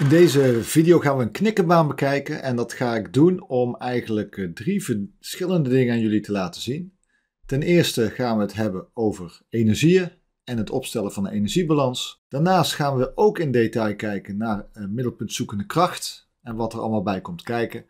In deze video gaan we een knikkenbaan bekijken en dat ga ik doen om eigenlijk eh, drie verschillende dingen aan jullie te laten zien. Ten eerste gaan we het hebben over energieën en het opstellen van een energiebalans. Daarnaast gaan we ook in detail kijken naar eh, middelpuntzoekende kracht en wat er allemaal bij komt kijken.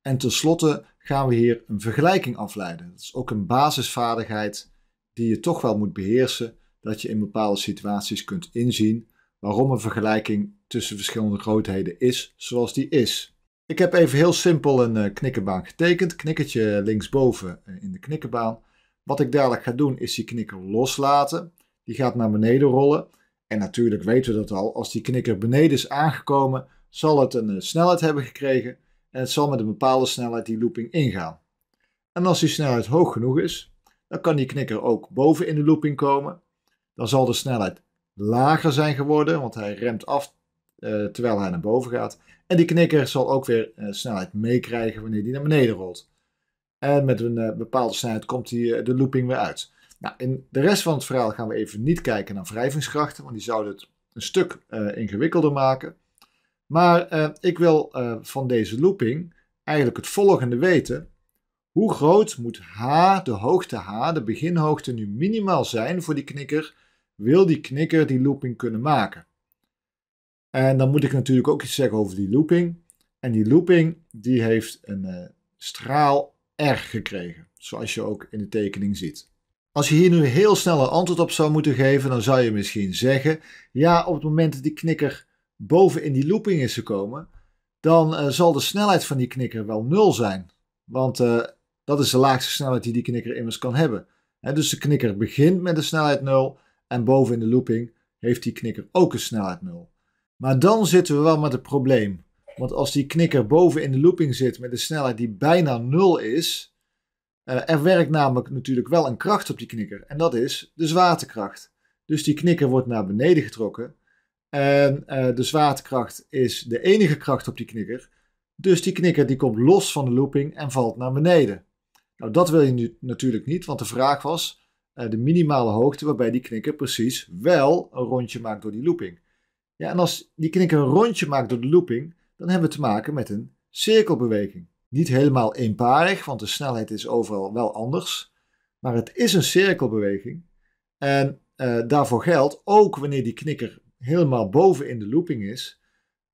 En tenslotte gaan we hier een vergelijking afleiden. Dat is ook een basisvaardigheid die je toch wel moet beheersen, dat je in bepaalde situaties kunt inzien waarom een vergelijking tussen verschillende grootheden is zoals die is. Ik heb even heel simpel een eh, knikkerbaan getekend. Knikkertje linksboven eh, in de knikkerbaan. Wat ik dadelijk ga doen is die knikker loslaten. Die gaat naar beneden rollen. En natuurlijk weten we dat al. Als die knikker beneden is aangekomen, zal het een eh, snelheid hebben gekregen. En het zal met een bepaalde snelheid die looping ingaan. En als die snelheid hoog genoeg is, dan kan die knikker ook boven in de looping komen. Dan zal de snelheid lager zijn geworden, want hij remt af eh, terwijl hij naar boven gaat. En die knikker zal ook weer eh, snelheid meekrijgen wanneer die naar beneden rolt. En met een eh, bepaalde snelheid komt hij de looping weer uit. Nou, in de rest van het verhaal gaan we even niet kijken naar wrijvingskrachten, want die zouden het een stuk ingewikkelder maken. Maar ik wil van deze looping eigenlijk het volgende weten. Hoe groot moet h, de hoogte h, de beginhoogte nu minimaal zijn voor die knikker? Wil die knikker die looping kunnen maken? En dan moet ik natuurlijk ook iets zeggen over die looping. En die looping die heeft een eh, straal R gekregen, zoals je ook in de tekening ziet. Als je hier nu heel snel een antwoord op zou moeten geven, dan zou je misschien zeggen: ja, op het moment dat die knikker boven in die looping is gekomen, dan eh, zal de snelheid van die knikker wel nul zijn. Want eh, dat is de laagste snelheid die die knikker immers kan hebben. dus de knikker begint met een snelheid 0 en boven in de looping heeft die knikker ook een snelheid 0. Maar dan zitten we wel met het probleem. Want als die knikker boven in de looping zit met een snelheid die bijna nul is, eh, er werkt namelijk natuurlijk wel een kracht op die knikker. En dat is de zwaartekracht. Dus die knikker wordt naar beneden getrokken. En eh, de zwaartekracht is de enige kracht op die knikker. Dus die knikker die komt los van de looping en valt naar beneden. Nou, dat wil je nu natuurlijk niet, want de vraag was eh, de minimale hoogte waarbij die knikker precies wel een rondje maakt door die looping. Ja, en als die knikker een rondje maakt door de looping, dan hebben we te maken met een cirkelbeweging. Niet helemaal eenparig, want de snelheid is overal wel anders. Maar het is een cirkelbeweging. En eh, daarvoor geldt, ook wanneer die knikker helemaal boven in de looping is,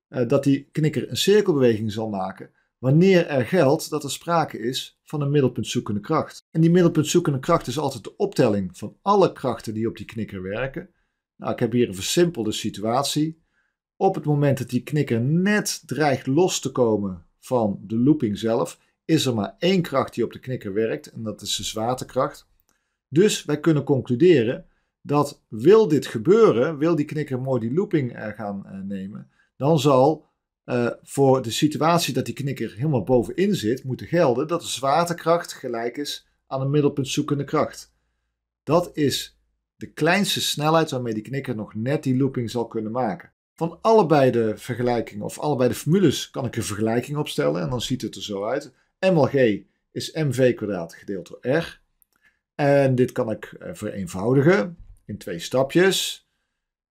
eh, dat die knikker een cirkelbeweging zal maken wanneer er geldt dat er sprake is van een middelpuntzoekende kracht. En die middelpuntzoekende kracht is altijd de optelling van alle krachten die op die knikker werken, nou, ik heb hier een versimpelde situatie. Op het moment dat die knikker net dreigt los te komen van de looping zelf, is er maar één kracht die op de knikker werkt en dat is de zwaartekracht. Dus wij kunnen concluderen dat wil dit gebeuren, wil die knikker mooi die looping uh, gaan eh, nemen, dan zal eh, voor de situatie dat die knikker helemaal bovenin zit, moeten gelden dat de zwaartekracht gelijk is aan de middelpuntzoekende kracht. Dat is de kleinste snelheid waarmee die knikker nog net die looping zal kunnen maken. Van allebei de vergelijkingen of allebei de formules kan ik een vergelijking opstellen en dan ziet het er zo uit. M g is mv kwadraat gedeeld door r. En dit kan ik eh, vereenvoudigen in twee stapjes.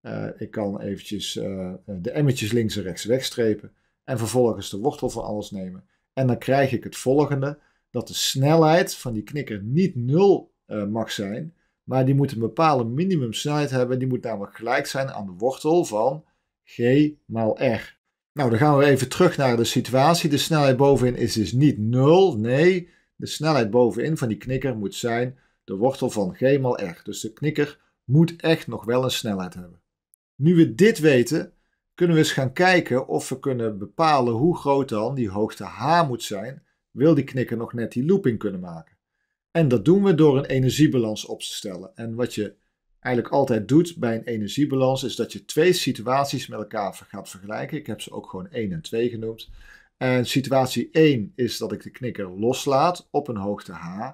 Eh, ik kan eventjes eh, de emmetjes links en rechts wegstrepen en vervolgens de wortel van alles nemen. En dan krijg ik het volgende, dat de snelheid van die knikker niet nul mag zijn, maar die moet een bepaalde minimumsnelheid hebben. Die moet namelijk gelijk zijn aan de wortel van g maal r. Nou, dan gaan we even terug naar de situatie. De snelheid bovenin is dus niet 0. Nee, de snelheid bovenin van die knikker moet zijn de wortel van g maal r. Dus de knikker moet echt nog wel een snelheid hebben. Nu we dit weten, kunnen we eens gaan kijken of we kunnen bepalen hoe groot dan die hoogte h moet zijn. Wil die knikker nog net die looping kunnen maken? En dat doen we door een energiebalans op te stellen. En wat je eigenlijk altijd doet bij een energiebalans is dat je twee situaties met elkaar gaat vergelijken. Ik heb ze ook gewoon 1 en 2 genoemd. En situatie 1 is dat ik de knikker loslaat op een hoogte H.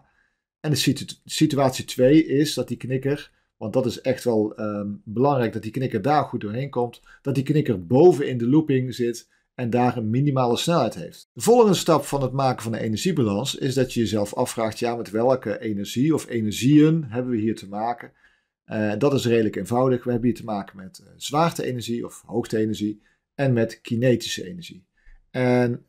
En de situatie 2 is dat die knikker, want dat is echt wel ehm, belangrijk dat die knikker daar goed doorheen komt, dat die knikker boven in de looping zit en daar een minimale snelheid heeft. De volgende stap van het maken van een energiebalans is dat je jezelf afvraagt, ja, met welke energie of energieën hebben we hier te maken? Eh, dat is redelijk eenvoudig. We hebben hier te maken met uh, zwaarte-energie of hoogte-energie en met kinetische energie. En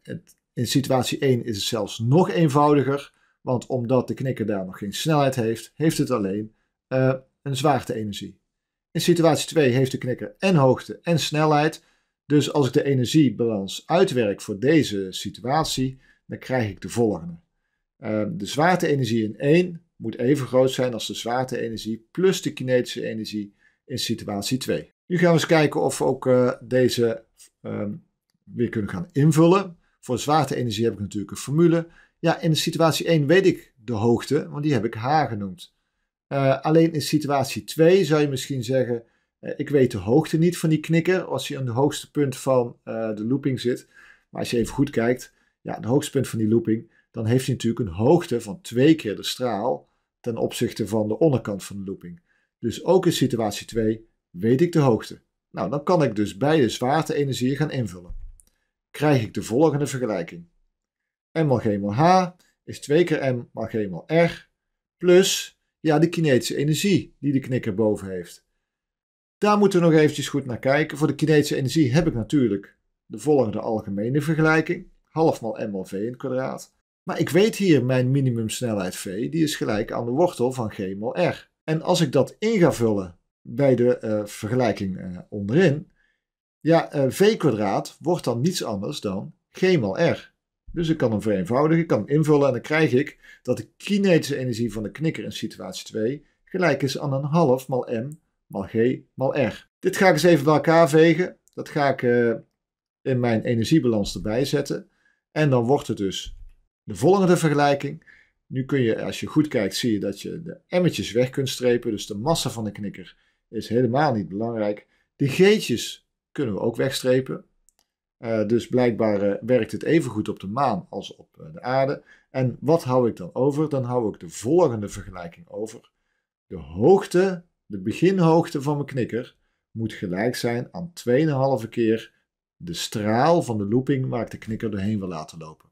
in situatie 1 is het zelfs nog eenvoudiger, want omdat de knikker daar nog geen snelheid heeft, heeft het alleen eh, een zwaarte-energie. In situatie 2 heeft de knikker en hoogte en snelheid, dus als ik de energiebalans uitwerk voor deze situatie, dan krijg ik de volgende. Ehm, de zwaarte-energie in 1 moet even groot zijn als de zwaarte-energie plus de kinetische energie in situatie 2. Nu gaan we eens kijken of we ook eh, deze ehm, weer kunnen gaan invullen. Voor zwaarte-energie heb ik natuurlijk een formule. Ja, in situatie 1 weet ik de hoogte, want die heb ik H genoemd. Eh, alleen in situatie 2 zou je misschien zeggen, eh, ik weet de hoogte niet van die knikker, als hij aan het hoogste punt van eh, de looping zit. Maar als je even goed kijkt, ja, het hoogste punt van die looping, dan heeft hij natuurlijk een hoogte van twee keer de straal ten opzichte van de onderkant van de looping. Dus ook in situatie 2 weet ik de hoogte. Nou, dan kan ik dus beide zwaarte-energieën gaan invullen. Krijg ik de volgende vergelijking. M G mal H is 2 keer M mal G mal R plus ja, de kinetische energie die de knikker boven heeft. Daar moeten we nog eventjes goed naar kijken. Voor de kinetische energie heb ik natuurlijk de volgende algemene vergelijking. Half mal m mal v in het kwadraat. Maar ik weet hier mijn minimumsnelheid v, die is gelijk aan de wortel van g mal r. En als ik dat in ga vullen bij de eh, vergelijking eh, onderin, ja, eh, v kwadraat wordt dan niets anders dan g mal r. Dus ik kan hem vereenvoudigen, ik kan hem invullen en dan krijg ik dat de kinetische energie van de knikker in situatie 2 gelijk is aan een half mal m mal G, mal R. Dit ga ik eens even bij elkaar vegen. Dat ga ik eh, in mijn energiebalans erbij zetten. En dan wordt het dus de volgende vergelijking. Nu kun je, als je goed kijkt, zie je dat je de emmetjes weg kunt strepen. Dus de massa van de knikker is helemaal niet belangrijk. De g'tjes kunnen we ook wegstrepen. Eh, dus blijkbaar eh, werkt het even goed op de maan als op de aarde. En wat hou ik dan over? Dan hou ik de volgende vergelijking over. De hoogte de beginhoogte van mijn knikker moet gelijk zijn aan 2,5 keer de straal van de looping waar ik de knikker doorheen wil laten lopen.